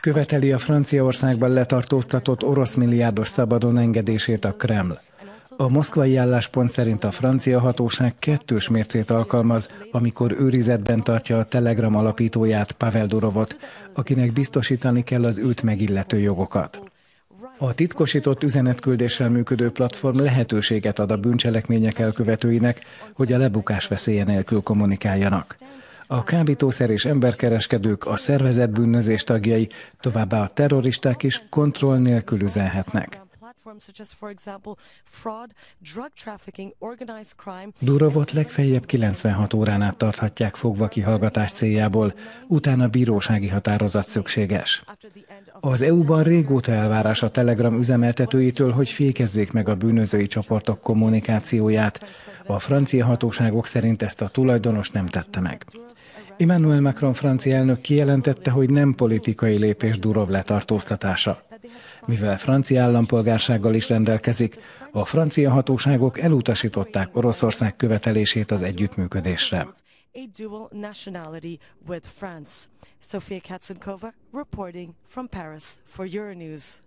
Követeli a Franciaországban letartóztatott orosz milliárdos szabadon engedését a Kreml. A moszkvai álláspont szerint a francia hatóság kettős mércét alkalmaz, amikor őrizetben tartja a Telegram alapítóját, Pavel Durovot, akinek biztosítani kell az őt megillető jogokat. A titkosított üzenetküldéssel működő platform lehetőséget ad a bűncselekmények elkövetőinek, hogy a lebukás veszélye nélkül kommunikáljanak a kábítószer és emberkereskedők, a szervezet bűnözés tagjai, továbbá a terroristák is kontroll nélkül üzelhetnek. Durovot legfeljebb 96 órán át tarthatják fogva kihallgatás céljából, utána bírósági határozat szükséges. Az EU-ban régóta elvárás a Telegram üzemeltetőitől, hogy fékezzék meg a bűnözői csoportok kommunikációját. A francia hatóságok szerint ezt a tulajdonos nem tette meg. Emmanuel Macron francia elnök kijelentette, hogy nem politikai lépés Durov letartóztatása. Mivel francia állampolgársággal is rendelkezik, a francia hatóságok elutasították Oroszország követelését az együttműködésre. A dual nationality with France. Sofia reporting from Paris for Euronews.